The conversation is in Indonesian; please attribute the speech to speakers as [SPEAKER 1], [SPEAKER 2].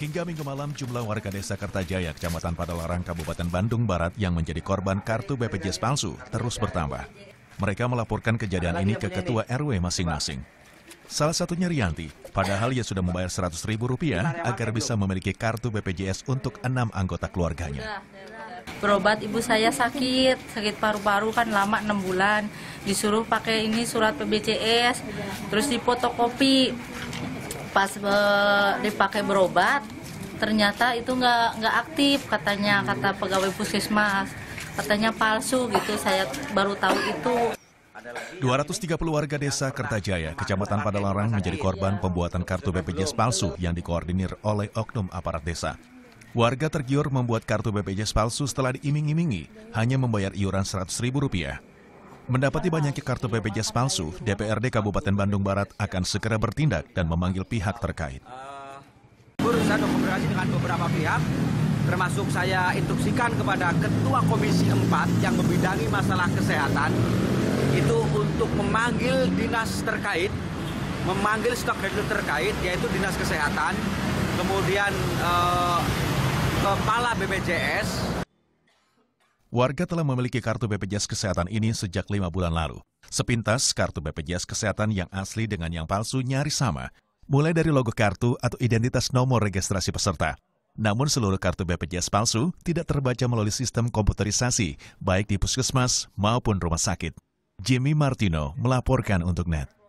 [SPEAKER 1] Hingga minggu malam, jumlah warga desa Kertajaya, Kecamatan Padalarang, Kabupaten Bandung Barat yang menjadi korban kartu BPJS palsu terus bertambah. Mereka melaporkan kejadian ini ke ketua RW masing-masing. Salah satunya Rianti, padahal ia sudah membayar 100 ribu rupiah agar bisa memiliki kartu BPJS untuk enam anggota keluarganya.
[SPEAKER 2] Berobat ibu saya sakit, sakit paru-paru kan lama enam bulan. Disuruh pakai ini surat BPJS, terus dipotokopi pas be, dipakai berobat ternyata itu nggak nggak aktif katanya kata pegawai puskesmas katanya palsu gitu saya baru tahu itu
[SPEAKER 1] 230 warga desa Kertajaya, Kecamatan Padalarang menjadi korban pembuatan kartu BPJS palsu yang dikoordinir oleh oknum aparat desa. Warga tergiur membuat kartu BPJS palsu setelah diiming-imingi, hanya membayar iuran 100 ribu rupiah. Mendapati banyaknya kartu BPJS palsu, DPRD Kabupaten Bandung Barat akan segera bertindak dan memanggil pihak terkait.
[SPEAKER 3] Berusaha eh, untuk berkomunikasi dengan beberapa pihak, termasuk saya instruksikan kepada Ketua Komisi 4 yang membidangi masalah kesehatan, itu untuk memanggil dinas terkait, memanggil stok stakeholder terkait, yaitu dinas kesehatan, kemudian eh, kepala BPJS,
[SPEAKER 1] Warga telah memiliki kartu BPJS Kesehatan ini sejak lima bulan lalu. Sepintas, kartu BPJS Kesehatan yang asli dengan yang palsu nyaris sama, mulai dari logo kartu atau identitas nomor registrasi peserta. Namun seluruh kartu BPJS palsu tidak terbaca melalui sistem komputerisasi, baik di puskesmas maupun rumah sakit. Jimmy Martino melaporkan untuk NET.